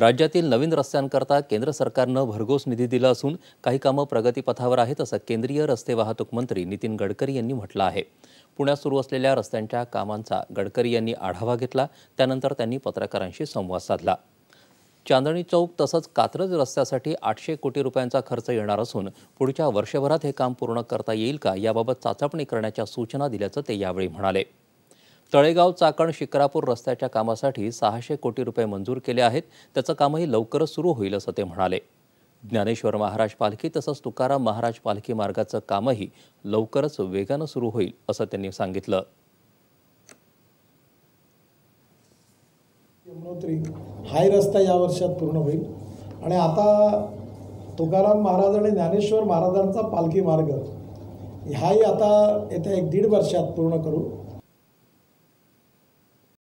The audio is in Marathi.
राज्यातील नवीन रस्त्यांकरता केंद्र सरकारनं भरघोस निधी दिला असून काही कामं प्रगतीपथावर आहेत असं केंद्रीय रस्ते वाहतूक मंत्री नितीन गडकरी यांनी म्हटलं आहे पुण्यात सुरू असलेल्या रस्त्यांच्या कामांचा गडकरी यांनी आढावा घेतला त्यानंतर त्यांनी पत्रकारांशी संवाद साधला चांदणी चौक तसंच कात्रज रस्त्यासाठी आठशे कोटी रुपयांचा खर्च येणार असून पुढच्या वर्षभरात हे काम पूर्ण करता येईल का याबाबत चाचपणी करण्याच्या सूचना दिल्याचं ते यावेळी म्हणाले तळेगाव चाकण शिक्रापूर रस्त्याच्या कामासाठी सहाशे कोटी रुपये मंजूर केले आहेत त्याचं कामही लवकरच सुरू होईल असं ते म्हणाले ज्ञानेश्वर महाराज पालखी तसंच तुकाराम महाराज पालखी मार्गाचं कामही लवकरच वेगानं सुरू होईल असं त्यांनी सांगितलं हाय रस्ता या वर्षात पूर्ण होईल आणि आता तुकाराम महाराज आणि ज्ञानेश्वर महाराजांचा पालखी मार्ग ह्याही आता येत्या एक दीड वर्षात पूर्ण करू